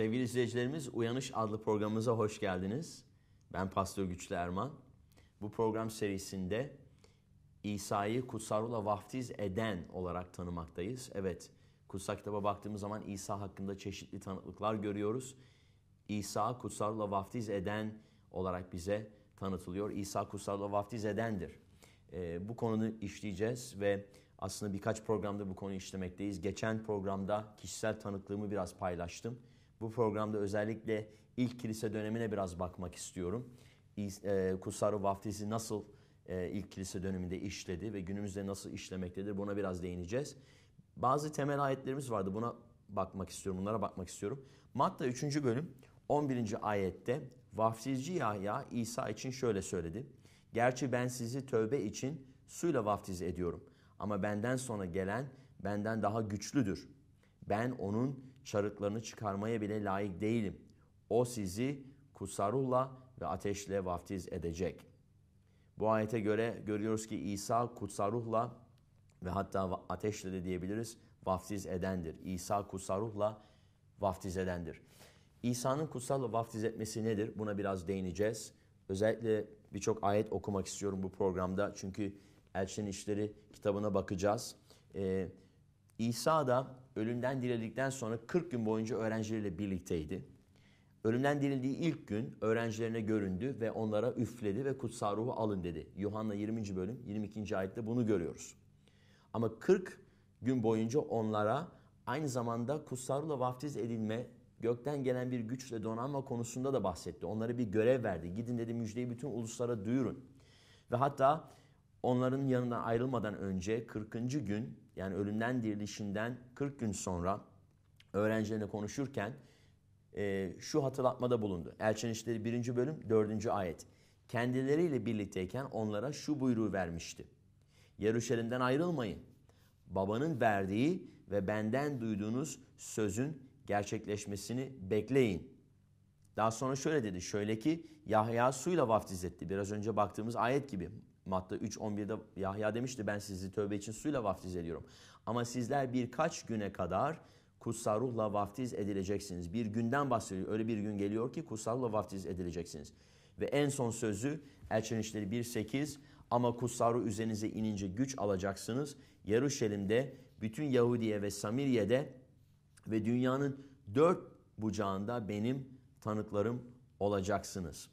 Sevgili izleyicilerimiz Uyanış adlı programımıza hoş geldiniz. Ben Pastör Güçlü Erman. Bu program serisinde İsa'yı kutsarula vaftiz eden olarak tanımaktayız. Evet, kutsal kitaba baktığımız zaman İsa hakkında çeşitli tanıklıklar görüyoruz. İsa kutsarula vaftiz eden olarak bize tanıtılıyor. İsa kutsarula vaftiz edendir. Ee, bu konuyu işleyeceğiz ve aslında birkaç programda bu konuyu işlemekteyiz. Geçen programda kişisel tanıklığımı biraz paylaştım bu programda özellikle ilk kilise dönemine biraz bakmak istiyorum. E, Kutsal Ruh vaftizi nasıl e, ilk kilise döneminde işledi ve günümüzde nasıl işlemektedir buna biraz değineceğiz. Bazı temel ayetlerimiz vardı buna bakmak istiyorum, bunlara bakmak istiyorum. Matta 3. bölüm 11. ayette vaftizci Yahya İsa için şöyle söyledi. Gerçi ben sizi tövbe için suyla vaftiz ediyorum ama benden sonra gelen benden daha güçlüdür. Ben onun çarıklarını çıkarmaya bile layık değilim. O sizi kusarulla ve ateşle vaftiz edecek. Bu ayete göre görüyoruz ki İsa kutsaruhla ve hatta ateşle de diyebiliriz vaftiz edendir. İsa kutsaruhla vaftiz edendir. İsa'nın kutsalla vaftiz etmesi nedir? Buna biraz değineceğiz. Özellikle birçok ayet okumak istiyorum bu programda. Çünkü Elçinin İşleri kitabına bakacağız. Ee, İsa da ölümden dirildikten sonra 40 gün boyunca öğrencileriyle birlikteydi. Ölümden dirildiği ilk gün öğrencilerine göründü ve onlara üfledi ve kutsal ruhu alın dedi. Yuhanna 20. bölüm 22. ayette bunu görüyoruz. Ama 40 gün boyunca onlara aynı zamanda kutsal ruhla vaftiz edilme, gökten gelen bir güçle donanma konusunda da bahsetti. Onlara bir görev verdi. Gidin dedi müjdeyi bütün uluslara duyurun. Ve hatta onların yanından ayrılmadan önce 40. gün yani ölümden dirilişinden 40 gün sonra öğrencilerine konuşurken e, şu hatırlatmada bulundu. Elçin İşleri 1. bölüm 4. ayet. Kendileriyle birlikteyken onlara şu buyruğu vermişti. Yeruşalim'den ayrılmayın. Babanın verdiği ve benden duyduğunuz sözün gerçekleşmesini bekleyin. Daha sonra şöyle dedi. Şöyle ki Yahya suyla vaftiz etti. Biraz önce baktığımız ayet gibi. Matta 3.11'de Yahya demişti ben sizi tövbe için suyla vaftiz ediyorum. Ama sizler birkaç güne kadar kutsal ruhla vaftiz edileceksiniz. Bir günden bahsediyor. Öyle bir gün geliyor ki kutsal ruhla vaftiz edileceksiniz. Ve en son sözü Elçinin İşleri 1.8 ama kutsal ruh üzerinize inince güç alacaksınız. Yeruşalim'de bütün Yahudiye ve Samiriye'de ve dünyanın dört bucağında benim tanıklarım olacaksınız.''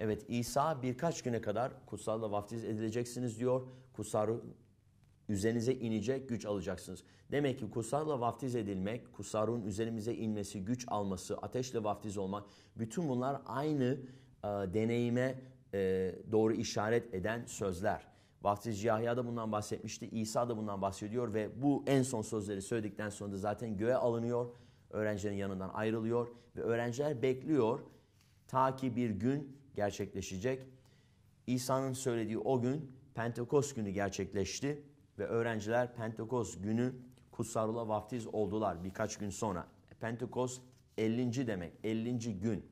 Evet İsa birkaç güne kadar kutsalla vaftiz edileceksiniz diyor. Kutsal üzerinize inecek güç alacaksınız. Demek ki kutsalla vaftiz edilmek, kutsarun üzerimize inmesi, güç alması, ateşle vaftiz olmak bütün bunlar aynı e, deneyime e, doğru işaret eden sözler. Vaftiz Yahya da bundan bahsetmişti. İsa da bundan bahsediyor ve bu en son sözleri söyledikten sonra da zaten göğe alınıyor. Öğrencilerin yanından ayrılıyor ve öğrenciler bekliyor. Ta ki bir gün gerçekleşecek. İsa'nın söylediği o gün Pentekost günü gerçekleşti ve öğrenciler Pentekost günü kutsarla vaftiz oldular birkaç gün sonra. E, Pentekost 50. demek 50. gün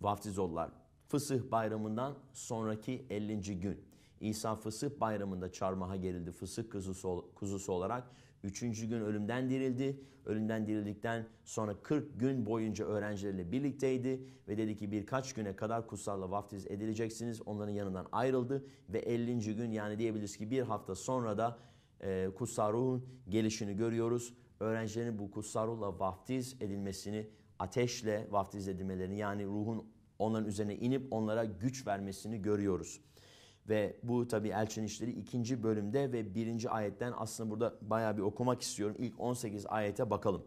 vaftiz oldular. Fısıh bayramından sonraki 50. gün. İsa fısıh bayramında çarmıha gerildi fısıh kuzusu, kuzusu olarak Üçüncü gün ölümden dirildi. Ölümden dirildikten sonra 40 gün boyunca öğrencilerle birlikteydi. Ve dedi ki birkaç güne kadar kutsalla vaftiz edileceksiniz. Onların yanından ayrıldı. Ve 50. gün yani diyebiliriz ki bir hafta sonra da e, kutsal ruhun gelişini görüyoruz. Öğrencilerin bu kutsal ruhla vaftiz edilmesini, ateşle vaftiz edilmelerini yani ruhun onların üzerine inip onlara güç vermesini görüyoruz. Ve bu tabi elçinin işleri ikinci bölümde ve birinci ayetten aslında burada baya bir okumak istiyorum. İlk 18 ayete bakalım.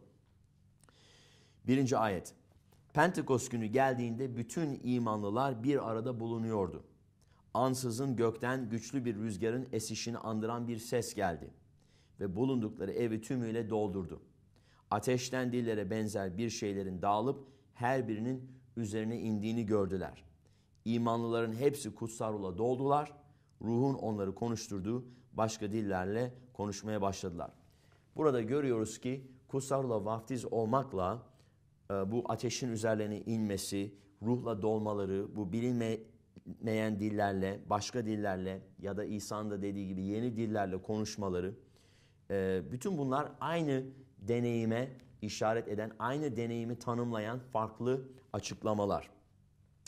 Birinci ayet. Pentekos günü geldiğinde bütün imanlılar bir arada bulunuyordu. Ansızın gökten güçlü bir rüzgarın esişini andıran bir ses geldi ve bulundukları evi tümüyle doldurdu. Ateşten dillere benzer bir şeylerin dağılıp her birinin üzerine indiğini gördüler. İmanlıların hepsi kutsal ruhla doldular. Ruhun onları konuşturduğu başka dillerle konuşmaya başladılar. Burada görüyoruz ki kutsal ruhla vaftiz olmakla e, bu ateşin üzerlerine inmesi, ruhla dolmaları, bu bilinmeyen dillerle, başka dillerle ya da İsa'nın da dediği gibi yeni dillerle konuşmaları, e, bütün bunlar aynı deneyime işaret eden, aynı deneyimi tanımlayan farklı açıklamalar.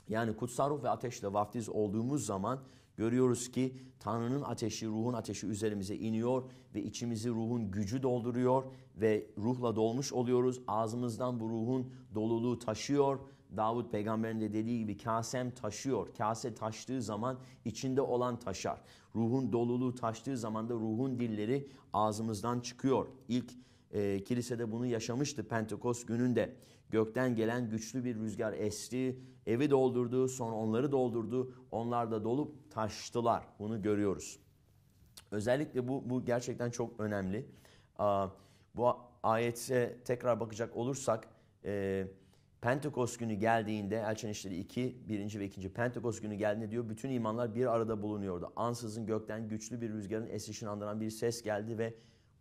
Yani kutsal ruh ve ateşle vaftiz olduğumuz zaman görüyoruz ki Tanrı'nın ateşi, ruhun ateşi üzerimize iniyor ve içimizi ruhun gücü dolduruyor ve ruhla dolmuş oluyoruz. Ağzımızdan bu ruhun doluluğu taşıyor. Davut peygamberin de dediği gibi kasem taşıyor. Kase taştığı zaman içinde olan taşar. Ruhun doluluğu taştığı zaman da ruhun dilleri ağzımızdan çıkıyor. İlk e, kilisede bunu yaşamıştı Pentekost gününde. Gökten gelen güçlü bir rüzgar esti Evi doldurdu, sonra onları doldurdu. Onlar da dolup taştılar. Bunu görüyoruz. Özellikle bu, bu gerçekten çok önemli. bu ayete tekrar bakacak olursak e, Pentekost günü geldiğinde Elçin İşleri 2, 1. ve 2. Pentekost günü geldiğinde diyor bütün imanlar bir arada bulunuyordu. Ansızın gökten güçlü bir rüzgarın esişini andıran bir ses geldi ve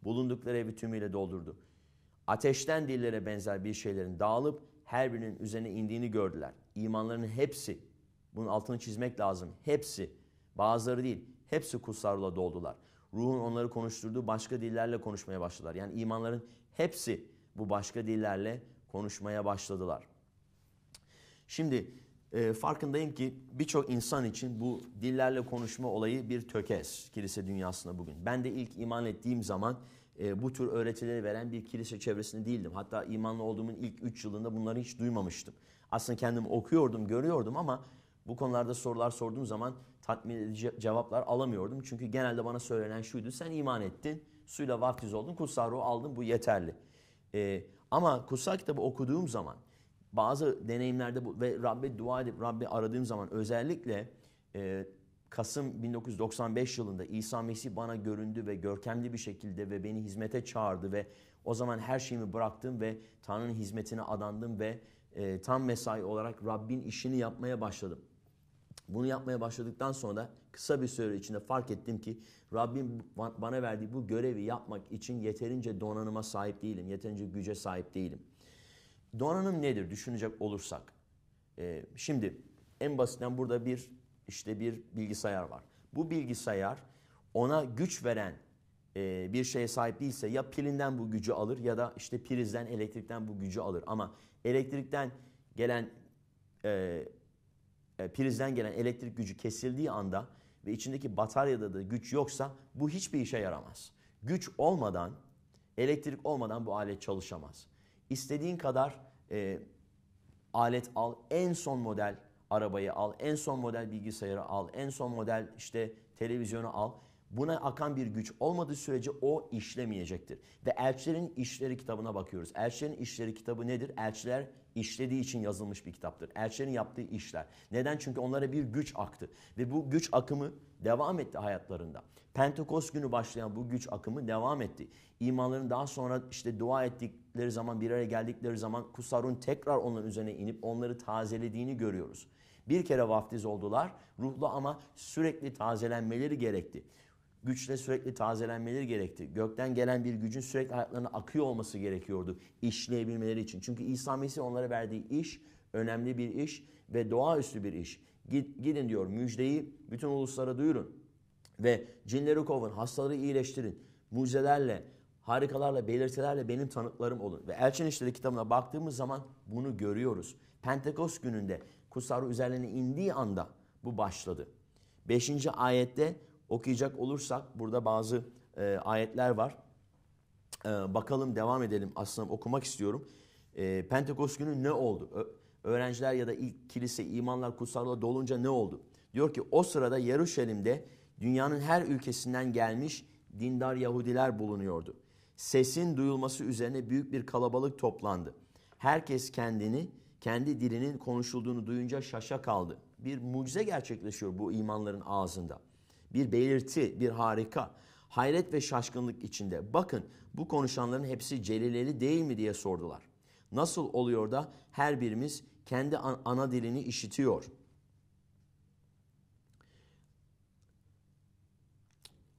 bulundukları evi tümüyle doldurdu. Ateşten dillere benzer bir şeylerin dağılıp her birinin üzerine indiğini gördüler imanların hepsi, bunun altını çizmek lazım, hepsi, bazıları değil, hepsi kutsarla doldular. Ruhun onları konuşturduğu başka dillerle konuşmaya başladılar. Yani imanların hepsi bu başka dillerle konuşmaya başladılar. Şimdi e, farkındayım ki birçok insan için bu dillerle konuşma olayı bir tökez kilise dünyasında bugün. Ben de ilk iman ettiğim zaman e, bu tür öğretileri veren bir kilise çevresinde değildim. Hatta imanlı olduğumun ilk 3 yılında bunları hiç duymamıştım. Aslında kendim okuyordum, görüyordum ama bu konularda sorular sorduğum zaman tatmin edici cevaplar alamıyordum. Çünkü genelde bana söylenen şuydu. Sen iman ettin, suyla vaftiz oldun, kutsal ruhu aldın bu yeterli. Ee, ama kutsal kitabı okuduğum zaman bazı deneyimlerde bu, ve Rabbe dua edip Rabb'i aradığım zaman özellikle e, Kasım 1995 yılında İsa Mesih bana göründü ve görkemli bir şekilde ve beni hizmete çağırdı ve o zaman her şeyimi bıraktım ve Tanrı'nın hizmetine adandım ve e, tam mesai olarak Rabbin işini yapmaya başladım. Bunu yapmaya başladıktan sonra kısa bir süre içinde fark ettim ki Rabbim bana verdiği bu görevi yapmak için yeterince donanıma sahip değilim, yeterince güce sahip değilim. Donanım nedir düşünecek olursak? Ee, şimdi en basitten burada bir işte bir bilgisayar var. Bu bilgisayar ona güç veren e, bir şeye sahip değilse ya pilinden bu gücü alır ya da işte prizden, elektrikten bu gücü alır. Ama Elektrikten gelen e, e, prizden gelen elektrik gücü kesildiği anda ve içindeki bataryada da güç yoksa bu hiçbir işe yaramaz. Güç olmadan, elektrik olmadan bu alet çalışamaz. İstediğin kadar e, alet al, en son model arabayı al, en son model bilgisayarı al, en son model işte televizyonu al buna akan bir güç olmadığı sürece o işlemeyecektir. Ve Elçilerin işleri kitabına bakıyoruz. Elçilerin işleri kitabı nedir? Elçiler işlediği için yazılmış bir kitaptır. Elçilerin yaptığı işler. Neden? Çünkü onlara bir güç aktı. Ve bu güç akımı devam etti hayatlarında. Pentekost günü başlayan bu güç akımı devam etti. İmanların daha sonra işte dua ettikleri zaman, bir araya geldikleri zaman Kusarun tekrar onların üzerine inip onları tazelediğini görüyoruz. Bir kere vaftiz oldular ruhlu ama sürekli tazelenmeleri gerekti güçle sürekli tazelenmeleri gerekti. Gökten gelen bir gücün sürekli hayatlarına akıyor olması gerekiyordu işleyebilmeleri için. Çünkü İsa Mesih onlara verdiği iş önemli bir iş ve doğaüstü bir iş. Git, gidin diyor müjdeyi bütün uluslara duyurun ve cinleri kovun, hastaları iyileştirin. Mucizelerle, harikalarla, belirtilerle benim tanıklarım olun. Ve Elçin İşleri kitabına baktığımız zaman bunu görüyoruz. Pentekost gününde kutsal üzerlerine indiği anda bu başladı. Beşinci ayette okuyacak olursak burada bazı e, ayetler var. E, bakalım devam edelim. Aslında okumak istiyorum. E, Pentekost günü ne oldu? Ö öğrenciler ya da ilk kilise imanlar kutsallığa dolunca ne oldu? Diyor ki o sırada Yeruşalim'de dünyanın her ülkesinden gelmiş dindar Yahudiler bulunuyordu. Sesin duyulması üzerine büyük bir kalabalık toplandı. Herkes kendini, kendi dilinin konuşulduğunu duyunca şaşa kaldı. Bir mucize gerçekleşiyor bu imanların ağzında bir belirti, bir harika. Hayret ve şaşkınlık içinde bakın bu konuşanların hepsi celileli değil mi diye sordular. Nasıl oluyor da her birimiz kendi ana dilini işitiyor?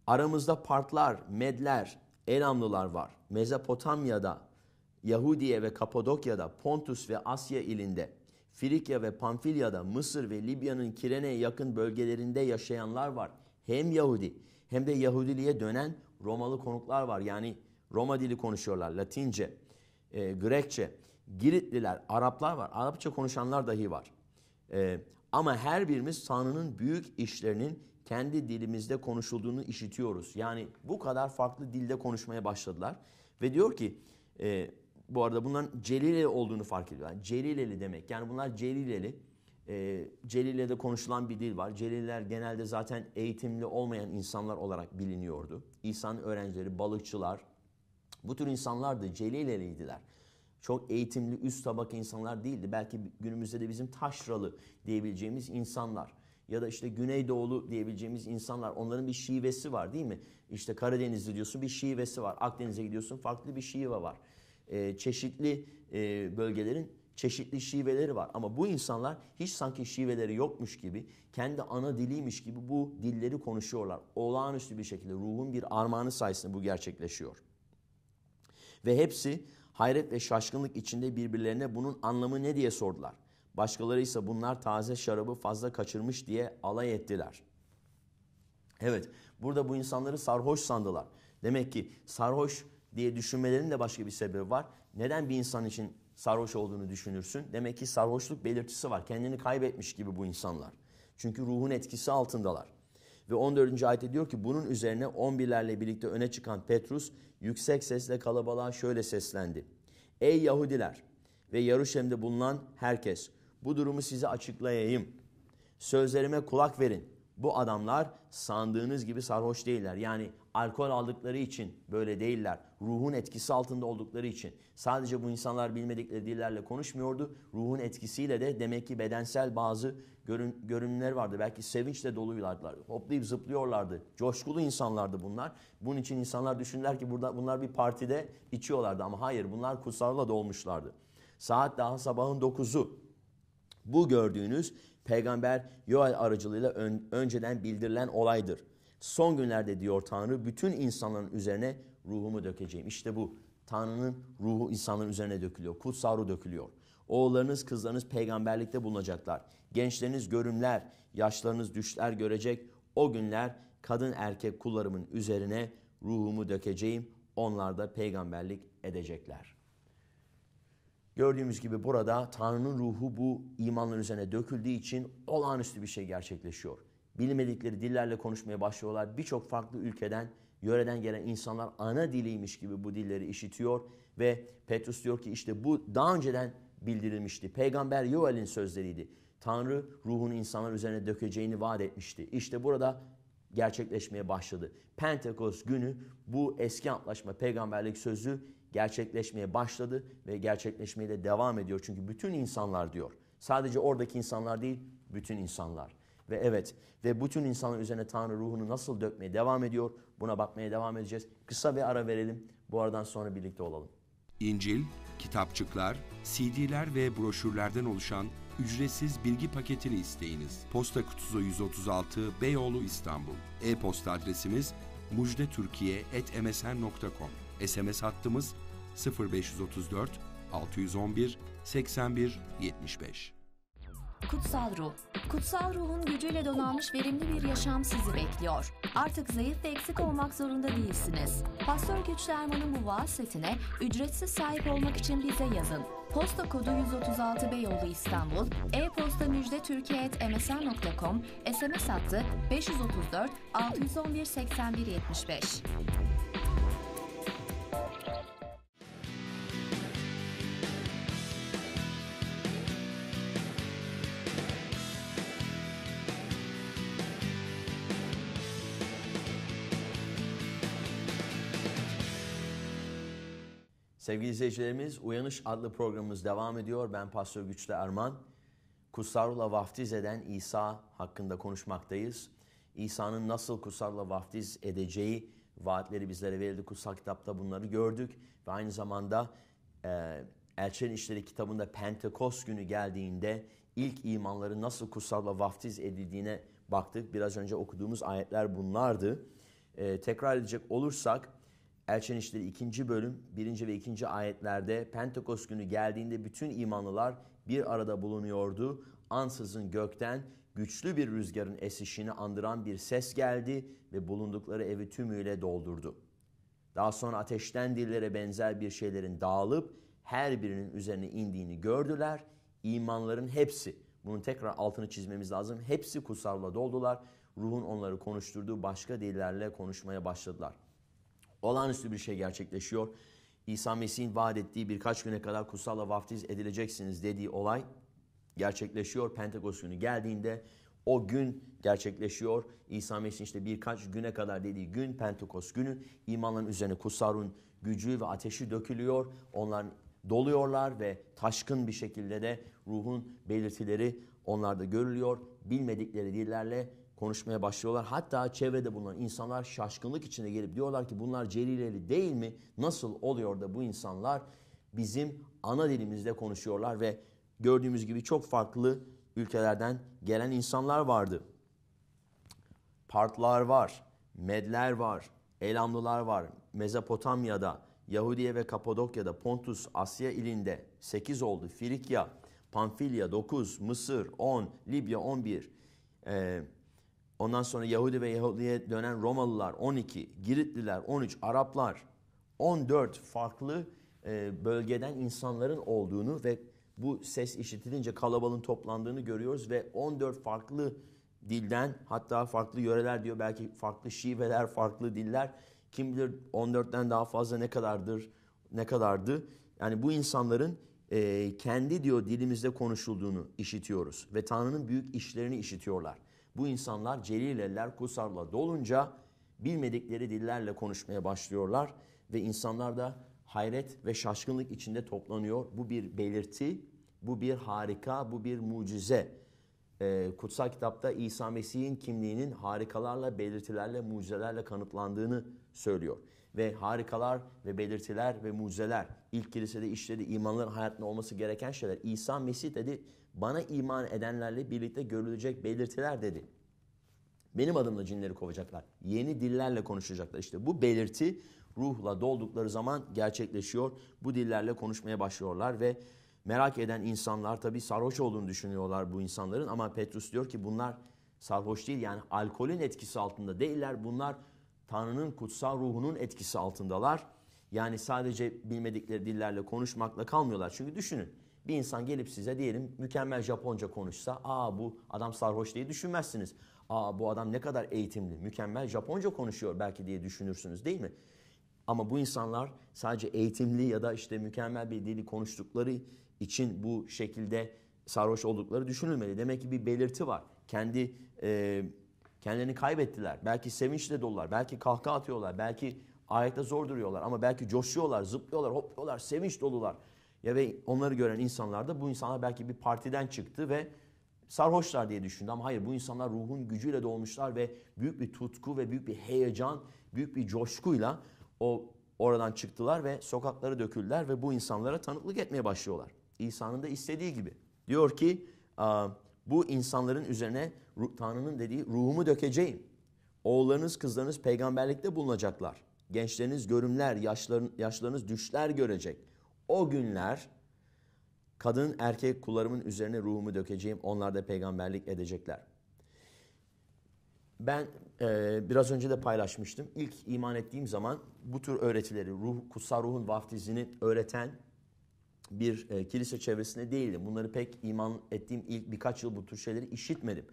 Aramızda partlar, medler, Elamlılar var. Mezopotamya'da, Yahudiye ve Kapadokya'da, Pontus ve Asya ilinde, Frikya ve Pamfilya'da, Mısır ve Libya'nın Kirene'ye yakın bölgelerinde yaşayanlar var hem Yahudi hem de Yahudiliğe dönen Romalı konuklar var. Yani Roma dili konuşuyorlar, Latince, e, Grekçe, Giritliler, Araplar var. Arapça konuşanlar dahi var. E, ama her birimiz Tanrı'nın büyük işlerinin kendi dilimizde konuşulduğunu işitiyoruz. Yani bu kadar farklı dilde konuşmaya başladılar. Ve diyor ki e, bu arada bunların Celileli olduğunu fark ediyorlar. Yani Celileli demek. Yani bunlar Celileli e, Celil'le de konuşulan bir dil var. Celiller genelde zaten eğitimli olmayan insanlar olarak biliniyordu. İsa'nın öğrencileri, balıkçılar, bu tür insanlar da Celileliydiler. Çok eğitimli, üst tabak insanlar değildi. Belki günümüzde de bizim taşralı diyebileceğimiz insanlar ya da işte Güneydoğulu diyebileceğimiz insanlar onların bir şivesi var değil mi? İşte Karadenizli diyorsun bir şivesi var. Akdeniz'e gidiyorsun farklı bir şive var. Ee, çeşitli e, bölgelerin çeşitli şiveleri var. Ama bu insanlar hiç sanki şiveleri yokmuş gibi, kendi ana diliymiş gibi bu dilleri konuşuyorlar. Olağanüstü bir şekilde ruhun bir armağanı sayesinde bu gerçekleşiyor. Ve hepsi hayret ve şaşkınlık içinde birbirlerine bunun anlamı ne diye sordular. Başkaları ise bunlar taze şarabı fazla kaçırmış diye alay ettiler. Evet, burada bu insanları sarhoş sandılar. Demek ki sarhoş diye düşünmelerinin de başka bir sebebi var. Neden bir insan için sarhoş olduğunu düşünürsün. Demek ki sarhoşluk belirtisi var. Kendini kaybetmiş gibi bu insanlar. Çünkü ruhun etkisi altındalar. Ve 14. ayet diyor ki bunun üzerine 11'lerle birlikte öne çıkan Petrus yüksek sesle kalabalığa şöyle seslendi. Ey Yahudiler ve Yaruşem'de bulunan herkes bu durumu size açıklayayım. Sözlerime kulak verin. Bu adamlar sandığınız gibi sarhoş değiller. Yani alkol aldıkları için böyle değiller. Ruhun etkisi altında oldukları için. Sadece bu insanlar bilmedikleri dillerle konuşmuyordu. Ruhun etkisiyle de demek ki bedensel bazı görün, görünümler vardı. Belki sevinçle doluydular, Hoplayıp zıplıyorlardı. Coşkulu insanlardı bunlar. Bunun için insanlar düşündüler ki burada bunlar bir partide içiyorlardı. Ama hayır bunlar kutsarla dolmuşlardı. Saat daha sabahın 9'u. Bu gördüğünüz peygamber Yoel aracılığıyla ön, önceden bildirilen olaydır. Son günlerde diyor Tanrı bütün insanların üzerine ruhumu dökeceğim. İşte bu Tanrı'nın ruhu insanların üzerine dökülüyor. Kutsal ruh dökülüyor. Oğullarınız, kızlarınız peygamberlikte bulunacaklar. Gençleriniz görümler, yaşlarınız düşler görecek. O günler kadın erkek kullarımın üzerine ruhumu dökeceğim. Onlar da peygamberlik edecekler. Gördüğümüz gibi burada Tanrı'nın ruhu bu imanların üzerine döküldüğü için olağanüstü bir şey gerçekleşiyor bilmedikleri dillerle konuşmaya başlıyorlar. Birçok farklı ülkeden, yöreden gelen insanlar ana diliymiş gibi bu dilleri işitiyor ve Petrus diyor ki işte bu daha önceden bildirilmişti. Peygamber Yuval'in sözleriydi. Tanrı ruhunu insanlar üzerine dökeceğini vaat etmişti. İşte burada gerçekleşmeye başladı. Pentekost günü bu eski antlaşma peygamberlik sözü gerçekleşmeye başladı ve gerçekleşmeye de devam ediyor. Çünkü bütün insanlar diyor. Sadece oradaki insanlar değil, bütün insanlar. Ve evet ve bütün insanın üzerine Tanrı ruhunu nasıl dökmeye devam ediyor buna bakmaya devam edeceğiz. Kısa bir ara verelim bu aradan sonra birlikte olalım. İncil, kitapçıklar, CD'ler ve broşürlerden oluşan ücretsiz bilgi paketini isteyiniz. Posta kutusu 136 Beyoğlu İstanbul. E-posta adresimiz mujdetürkiye.msn.com SMS hattımız 0534 611 81 75 Kutsal Ruh. Kutsal Ruh'un gücüyle donanmış verimli bir yaşam sizi bekliyor. Artık zayıf ve eksik olmak zorunda değilsiniz. Pastör Güç Derman'ın bu vaaz ücretsiz sahip olmak için bize yazın. Posta kodu 136 Beyoğlu İstanbul, e-posta müjdetürkiye.msn.com, SMS hattı 534 611 8175. Sevgili izleyicilerimiz Uyanış adlı programımız devam ediyor. Ben Pastör Güçlü Erman. Kutsarla vaftiz eden İsa hakkında konuşmaktayız. İsa'nın nasıl kutsarla vaftiz edeceği vaatleri bizlere verildi. Kutsal kitapta bunları gördük. Ve aynı zamanda e, Elçilerin İşleri kitabında Pentekost günü geldiğinde ilk imanları nasıl kutsalla vaftiz edildiğine baktık. Biraz önce okuduğumuz ayetler bunlardı. E, tekrar edecek olursak Elçen İşleri 2. bölüm 1. ve 2. ayetlerde Pentekost günü geldiğinde bütün imanlılar bir arada bulunuyordu. Ansızın gökten güçlü bir rüzgarın esişini andıran bir ses geldi ve bulundukları evi tümüyle doldurdu. Daha sonra ateşten dillere benzer bir şeylerin dağılıp her birinin üzerine indiğini gördüler. İmanların hepsi, bunun tekrar altını çizmemiz lazım, hepsi kutsalla doldular. Ruhun onları konuşturduğu başka dillerle konuşmaya başladılar.'' olağanüstü bir şey gerçekleşiyor. İsa Mesih'in vaat ettiği birkaç güne kadar kutsalla vaftiz edileceksiniz dediği olay gerçekleşiyor. Pentekost günü geldiğinde o gün gerçekleşiyor. İsa Mesih'in işte birkaç güne kadar dediği gün Pentekost günü imanların üzerine kutsarun gücü ve ateşi dökülüyor. Onların doluyorlar ve taşkın bir şekilde de ruhun belirtileri onlarda görülüyor. Bilmedikleri dillerle konuşmaya başlıyorlar. Hatta çevrede bulunan insanlar şaşkınlık içinde gelip diyorlar ki bunlar celileli değil mi? Nasıl oluyor da bu insanlar bizim ana dilimizde konuşuyorlar ve gördüğümüz gibi çok farklı ülkelerden gelen insanlar vardı. Partlar var, Medler var, Elamlılar var, Mezopotamya'da, Yahudiye ve Kapadokya'da, Pontus, Asya ilinde 8 oldu, Frikya, Pamfilya 9, Mısır 10, Libya 11, e, ee, Ondan sonra Yahudi ve Yahudi'ye dönen Romalılar 12, Giritliler 13, Araplar 14 farklı e, bölgeden insanların olduğunu ve bu ses işitilince kalabalığın toplandığını görüyoruz ve 14 farklı dilden hatta farklı yöreler diyor belki farklı şiveler, farklı diller kim bilir 14'ten daha fazla ne kadardır, ne kadardı. Yani bu insanların e, kendi diyor dilimizde konuşulduğunu işitiyoruz ve Tanrı'nın büyük işlerini işitiyorlar. Bu insanlar Celileller, Kusar'la dolunca bilmedikleri dillerle konuşmaya başlıyorlar ve insanlar da hayret ve şaşkınlık içinde toplanıyor. Bu bir belirti, bu bir harika, bu bir mucize. Ee, kutsal kitapta İsa Mesih'in kimliğinin harikalarla, belirtilerle, mucizelerle kanıtlandığını söylüyor. Ve harikalar ve belirtiler ve mucizeler ilk kilisede işledi imanların hayatında olması gereken şeyler. İsa Mesih dedi bana iman edenlerle birlikte görülecek belirtiler dedi. Benim adımla cinleri kovacaklar. Yeni dillerle konuşacaklar. İşte bu belirti ruhla doldukları zaman gerçekleşiyor. Bu dillerle konuşmaya başlıyorlar ve merak eden insanlar tabii sarhoş olduğunu düşünüyorlar bu insanların ama Petrus diyor ki bunlar sarhoş değil yani alkolün etkisi altında değiller. Bunlar Tanrı'nın kutsal ruhunun etkisi altındalar. Yani sadece bilmedikleri dillerle konuşmakla kalmıyorlar. Çünkü düşünün bir insan gelip size diyelim mükemmel Japonca konuşsa aa bu adam sarhoş diye düşünmezsiniz. Aa bu adam ne kadar eğitimli, mükemmel Japonca konuşuyor belki diye düşünürsünüz değil mi? Ama bu insanlar sadece eğitimli ya da işte mükemmel bir dili konuştukları için bu şekilde sarhoş oldukları düşünülmeli. Demek ki bir belirti var. Kendi e, kendilerini kaybettiler. Belki sevinçle dolular, belki kahkaha atıyorlar, belki ayakta zor duruyorlar ama belki coşuyorlar, zıplıyorlar, hopluyorlar, sevinç dolular. Ya ve onları gören insanlar da bu insanlar belki bir partiden çıktı ve sarhoşlar diye düşündü ama hayır bu insanlar ruhun gücüyle dolmuşlar ve büyük bir tutku ve büyük bir heyecan, büyük bir coşkuyla o oradan çıktılar ve sokaklara döküldüler ve bu insanlara tanıklık etmeye başlıyorlar. İsa'nın da istediği gibi. Diyor ki bu insanların üzerine Tanrı'nın dediği ruhumu dökeceğim. Oğullarınız kızlarınız peygamberlikte bulunacaklar. Gençleriniz görümler, yaşların, yaşlarınız düşler görecek. O günler kadın erkek kullarımın üzerine ruhumu dökeceğim. Onlar da peygamberlik edecekler. Ben e, biraz önce de paylaşmıştım. İlk iman ettiğim zaman bu tür öğretileri, ruh, kutsal ruhun vaftizini öğreten bir e, kilise çevresinde değildim. Bunları pek iman ettiğim ilk birkaç yıl bu tür şeyleri işitmedim.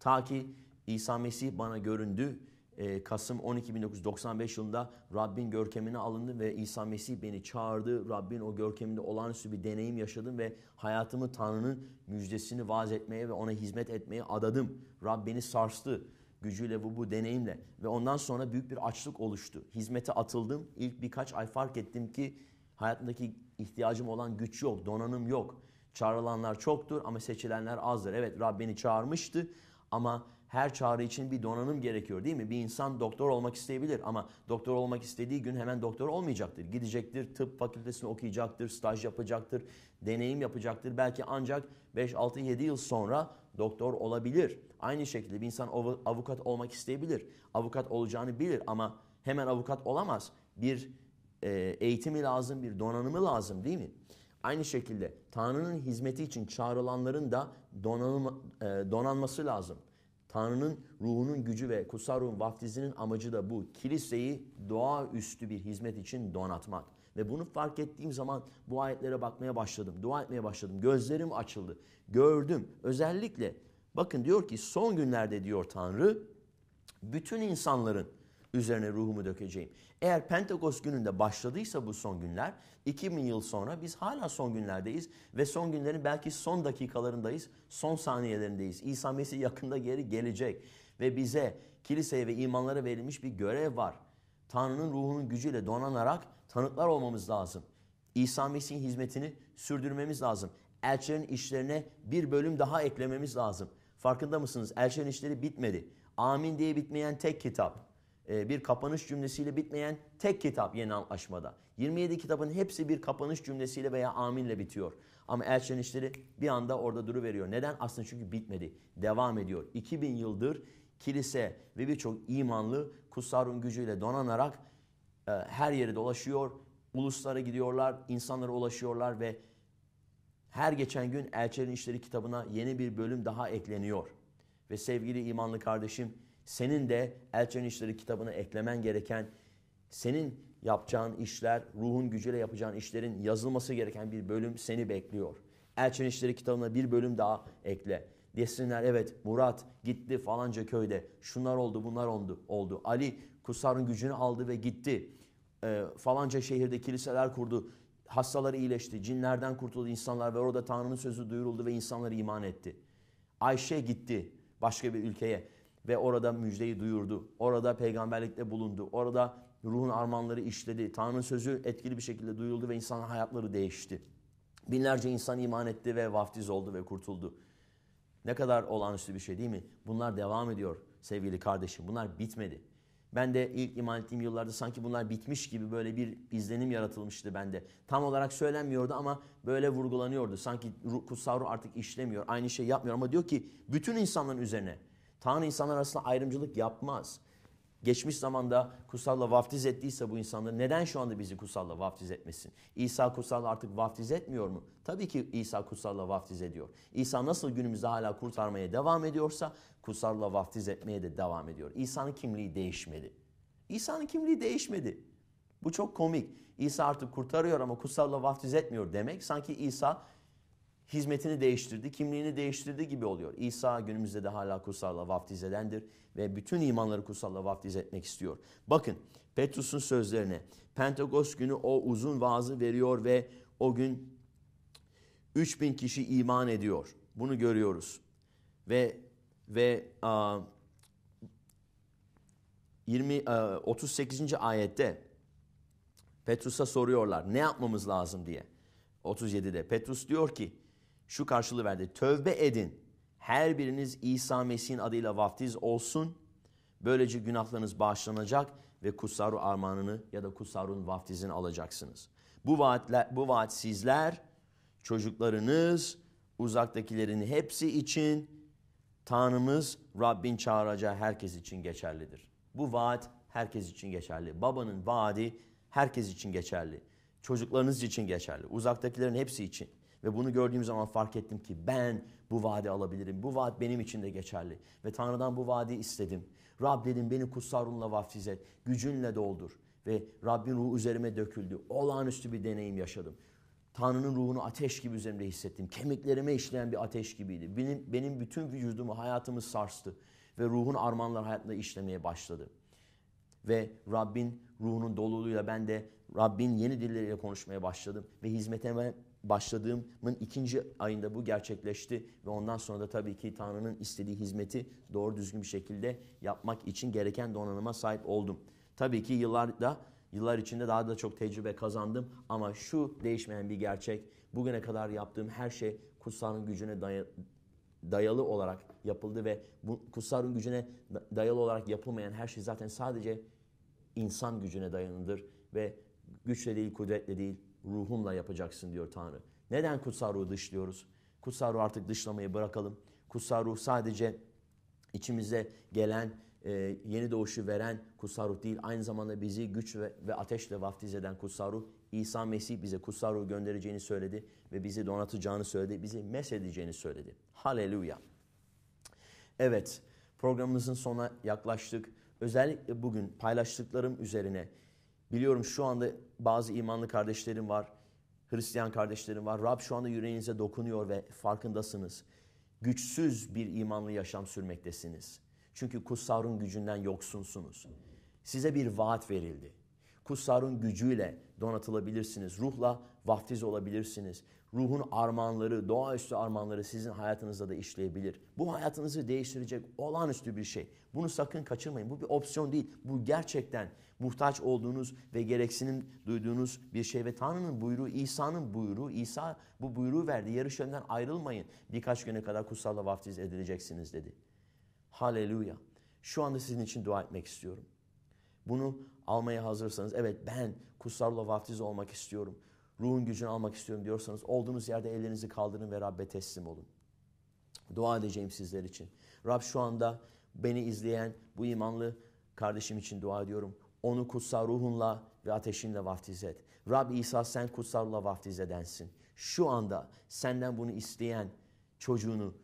Ta ki İsa Mesih bana göründü ee, Kasım 12 1995 yılında Rabbin görkemine alındı ve İsa Mesih beni çağırdı. Rabbin o görkeminde olağanüstü bir deneyim yaşadım ve hayatımı Tanrı'nın müjdesini vaaz etmeye ve ona hizmet etmeye adadım. Rab beni sarstı gücüyle bu, bu deneyimle ve ondan sonra büyük bir açlık oluştu. Hizmete atıldım. İlk birkaç ay fark ettim ki hayatımdaki ihtiyacım olan güç yok, donanım yok. Çağrılanlar çoktur ama seçilenler azdır. Evet Rab beni çağırmıştı ama her çağrı için bir donanım gerekiyor değil mi? Bir insan doktor olmak isteyebilir ama doktor olmak istediği gün hemen doktor olmayacaktır. Gidecektir, tıp fakültesini okuyacaktır, staj yapacaktır, deneyim yapacaktır. Belki ancak 5, 6, 7 yıl sonra doktor olabilir. Aynı şekilde bir insan avukat olmak isteyebilir. Avukat olacağını bilir ama hemen avukat olamaz. Bir e, eğitimi lazım, bir donanımı lazım değil mi? Aynı şekilde Tanrı'nın hizmeti için çağrılanların da donanım, e, donanması lazım. Tanrı'nın ruhunun gücü ve kutsal ruhun vaftizinin amacı da bu. Kiliseyi doğaüstü bir hizmet için donatmak. Ve bunu fark ettiğim zaman bu ayetlere bakmaya başladım. Dua etmeye başladım. Gözlerim açıldı. Gördüm. Özellikle bakın diyor ki son günlerde diyor Tanrı bütün insanların üzerine ruhumu dökeceğim. Eğer Pentekost gününde başladıysa bu son günler 2000 yıl sonra biz hala son günlerdeyiz ve son günlerin belki son dakikalarındayız, son saniyelerindeyiz. İsa Mesih yakında geri gelecek ve bize kiliseye ve imanlara verilmiş bir görev var. Tanrı'nın ruhunun gücüyle donanarak tanıklar olmamız lazım. İsa Mesih'in hizmetini sürdürmemiz lazım. Elçilerin işlerine bir bölüm daha eklememiz lazım. Farkında mısınız? Elçilerin işleri bitmedi. Amin diye bitmeyen tek kitap. E, bir kapanış cümlesiyle bitmeyen tek kitap yeni antlaşmada. 27 kitabın hepsi bir kapanış cümlesiyle veya aminle bitiyor. Ama elçinin işleri bir anda orada duru veriyor. Neden? Aslında çünkü bitmedi. Devam ediyor. 2000 yıldır kilise ve birçok imanlı kusarun gücüyle donanarak e, her yere dolaşıyor. Uluslara gidiyorlar, insanlara ulaşıyorlar ve her geçen gün Elçilerin İşleri kitabına yeni bir bölüm daha ekleniyor. Ve sevgili imanlı kardeşim senin de Elçen İşleri kitabına eklemen gereken, senin yapacağın işler, ruhun gücüyle yapacağın işlerin yazılması gereken bir bölüm seni bekliyor. Elçen İşleri kitabına bir bölüm daha ekle. Desinler evet Murat gitti falanca köyde. Şunlar oldu bunlar oldu. oldu. Ali Kusar'ın gücünü aldı ve gitti. E, falanca şehirde kiliseler kurdu. Hastaları iyileşti. Cinlerden kurtuldu insanlar ve orada Tanrı'nın sözü duyuruldu ve insanlar iman etti. Ayşe gitti başka bir ülkeye ve orada müjdeyi duyurdu. Orada peygamberlikte bulundu. Orada ruhun armanları işledi. Tanrı'nın sözü etkili bir şekilde duyuldu ve insanın hayatları değişti. Binlerce insan iman etti ve vaftiz oldu ve kurtuldu. Ne kadar olağanüstü bir şey değil mi? Bunlar devam ediyor sevgili kardeşim. Bunlar bitmedi. Ben de ilk iman ettiğim yıllarda sanki bunlar bitmiş gibi böyle bir izlenim yaratılmıştı bende. Tam olarak söylenmiyordu ama böyle vurgulanıyordu. Sanki kutsal ruh artık işlemiyor. Aynı şey yapmıyor ama diyor ki bütün insanların üzerine Tanrı insanlar arasında ayrımcılık yapmaz. Geçmiş zamanda kutsalla vaftiz ettiyse bu insanları neden şu anda bizi kutsalla vaftiz etmesin? İsa kutsalla artık vaftiz etmiyor mu? Tabii ki İsa kutsalla vaftiz ediyor. İsa nasıl günümüzde hala kurtarmaya devam ediyorsa kutsalla vaftiz etmeye de devam ediyor. İsa'nın kimliği değişmedi. İsa'nın kimliği değişmedi. Bu çok komik. İsa artık kurtarıyor ama kutsalla vaftiz etmiyor demek sanki İsa hizmetini değiştirdi, kimliğini değiştirdi gibi oluyor. İsa günümüzde de hala kutsalla vaftiz edendir ve bütün imanları kutsalla vaftiz etmek istiyor. Bakın Petrus'un sözlerine Pentekost günü o uzun vaazı veriyor ve o gün 3000 kişi iman ediyor. Bunu görüyoruz. Ve ve a, 20 a, 38. ayette Petrus'a soruyorlar ne yapmamız lazım diye. 37'de Petrus diyor ki şu karşılığı verdi. Tövbe edin. Her biriniz İsa Mesih'in adıyla vaftiz olsun. Böylece günahlarınız bağışlanacak ve kutsaru armağanını ya da kutsarun vaftizini alacaksınız. Bu vaatler, bu vaat sizler, çocuklarınız, uzaktakilerin hepsi için Tanrımız Rabbin çağıracağı herkes için geçerlidir. Bu vaat herkes için geçerli. Babanın vaadi herkes için geçerli. Çocuklarınız için geçerli. Uzaktakilerin hepsi için. Ve bunu gördüğüm zaman fark ettim ki ben bu vaadi alabilirim. Bu vaat benim için de geçerli. Ve Tanrı'dan bu vaadi istedim. Rab dedim beni kutsal ruhunla vaftiz et. Gücünle doldur. Ve Rabbin ruhu üzerime döküldü. Olağanüstü bir deneyim yaşadım. Tanrı'nın ruhunu ateş gibi üzerimde hissettim. Kemiklerime işleyen bir ateş gibiydi. Benim, benim bütün vücudumu, hayatımı sarstı. Ve ruhun armanlar hayatında işlemeye başladı. Ve Rabbin ruhunun doluluğuyla ben de Rabbin yeni dilleriyle konuşmaya başladım. Ve hizmetime başladığımın ikinci ayında bu gerçekleşti ve ondan sonra da tabii ki Tanrı'nın istediği hizmeti doğru düzgün bir şekilde yapmak için gereken donanıma sahip oldum. Tabii ki yıllarda Yıllar içinde daha da çok tecrübe kazandım ama şu değişmeyen bir gerçek. Bugüne kadar yaptığım her şey kutsalın gücüne dayalı olarak yapıldı ve bu kutsalın gücüne dayalı olarak yapılmayan her şey zaten sadece insan gücüne dayanıdır ve güçle değil, kudretle değil, ruhumla yapacaksın diyor Tanrı. Neden kutsal ruhu dışlıyoruz? Kutsal ruhu artık dışlamayı bırakalım. Kutsal ruh sadece içimize gelen, e, yeni doğuşu veren kutsal ruh değil. Aynı zamanda bizi güç ve, ve ateşle vaftiz eden kutsal ruh. İsa Mesih bize kutsal ruhu göndereceğini söyledi ve bizi donatacağını söyledi, bizi mesedeceğini söyledi. Haleluya. Evet, programımızın sona yaklaştık. Özellikle bugün paylaştıklarım üzerine Biliyorum şu anda bazı imanlı kardeşlerim var, Hristiyan kardeşlerim var. Rab şu anda yüreğinize dokunuyor ve farkındasınız. Güçsüz bir imanlı yaşam sürmektesiniz. Çünkü kutsarın gücünden yoksunsunuz. Size bir vaat verildi. Kutsarın gücüyle donatılabilirsiniz. Ruhla vaftiz olabilirsiniz. Ruhun armağanları, doğaüstü armağanları sizin hayatınızda da işleyebilir. Bu hayatınızı değiştirecek olağanüstü bir şey. Bunu sakın kaçırmayın. Bu bir opsiyon değil. Bu gerçekten muhtaç olduğunuz ve gereksinim duyduğunuz bir şey. Ve Tanrı'nın buyruğu, İsa'nın buyruğu, İsa bu buyruğu verdi. Yarış yönden ayrılmayın. Birkaç güne kadar kutsalla vaftiz edileceksiniz dedi. Haleluya. Şu anda sizin için dua etmek istiyorum. Bunu almaya hazırsanız evet ben kutsalla vaftiz olmak istiyorum ruhun gücünü almak istiyorum diyorsanız olduğunuz yerde ellerinizi kaldırın ve Rabbe teslim olun. Dua edeceğim sizler için. Rab şu anda beni izleyen bu imanlı kardeşim için dua ediyorum. Onu kutsal ruhunla ve ateşinle vaftiz et. Rab İsa sen kutsalla vaftiz edensin. Şu anda senden bunu isteyen çocuğunu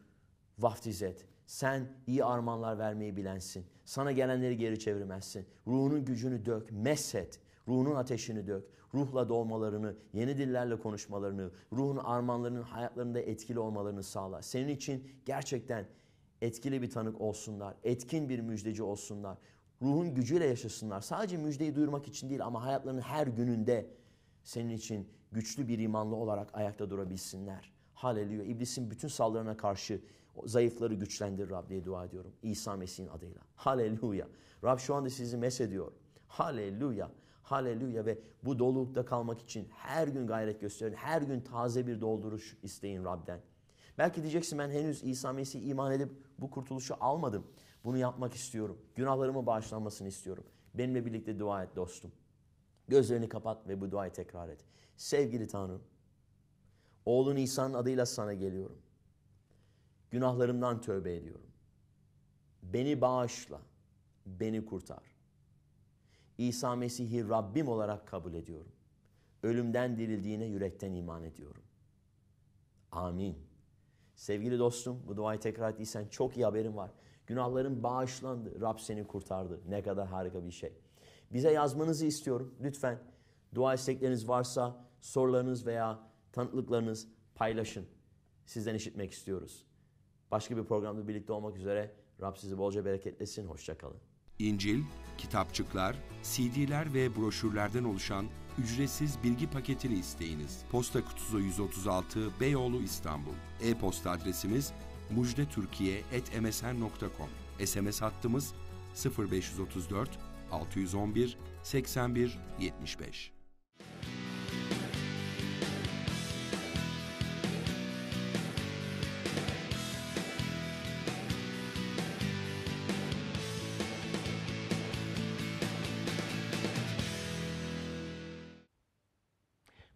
vaftiz et. Sen iyi armanlar vermeyi bilensin. Sana gelenleri geri çevirmezsin. Ruhunun gücünü dök, mesh et. Ruhunun ateşini dök ruhla dolmalarını, yeni dillerle konuşmalarını, ruhun armağanlarının hayatlarında etkili olmalarını sağla. Senin için gerçekten etkili bir tanık olsunlar, etkin bir müjdeci olsunlar. Ruhun gücüyle yaşasınlar. Sadece müjdeyi duyurmak için değil ama hayatlarının her gününde senin için güçlü bir imanlı olarak ayakta durabilsinler. Haleluya. İblisin bütün saldırına karşı zayıfları güçlendir Rab diye dua ediyorum. İsa Mesih'in adıyla. Haleluya. Rab şu anda sizi mesediyor. Haleluya. Haleluya ve bu dolulukta kalmak için her gün gayret gösterin. Her gün taze bir dolduruş isteyin Rab'den. Belki diyeceksin ben henüz İsa Mesih'e iman edip bu kurtuluşu almadım. Bunu yapmak istiyorum. Günahlarımı bağışlanmasını istiyorum. Benimle birlikte dua et dostum. Gözlerini kapat ve bu duayı tekrar et. Sevgili Tanrım, oğlun İsa'nın adıyla sana geliyorum. Günahlarımdan tövbe ediyorum. Beni bağışla, beni kurtar. İsa Mesih'i Rabbim olarak kabul ediyorum. Ölümden dirildiğine yürekten iman ediyorum. Amin. Sevgili dostum bu duayı tekrar ettiysen çok iyi haberim var. Günahların bağışlandı. Rab seni kurtardı. Ne kadar harika bir şey. Bize yazmanızı istiyorum. Lütfen dua istekleriniz varsa sorularınız veya tanıklıklarınız paylaşın. Sizden işitmek istiyoruz. Başka bir programda birlikte olmak üzere. Rab sizi bolca bereketlesin. Hoşçakalın. İncil, kitapçıklar, CD'ler ve broşürlerden oluşan ücretsiz bilgi paketini isteyiniz. Posta kutusu 136 Beyoğlu İstanbul. E-posta adresimiz mujde.turkiye@msn.com. SMS hattımız 0534 611 81 75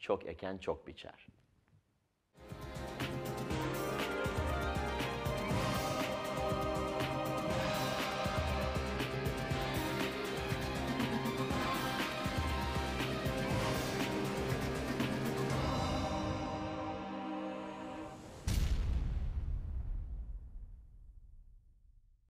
çok eken çok biçer.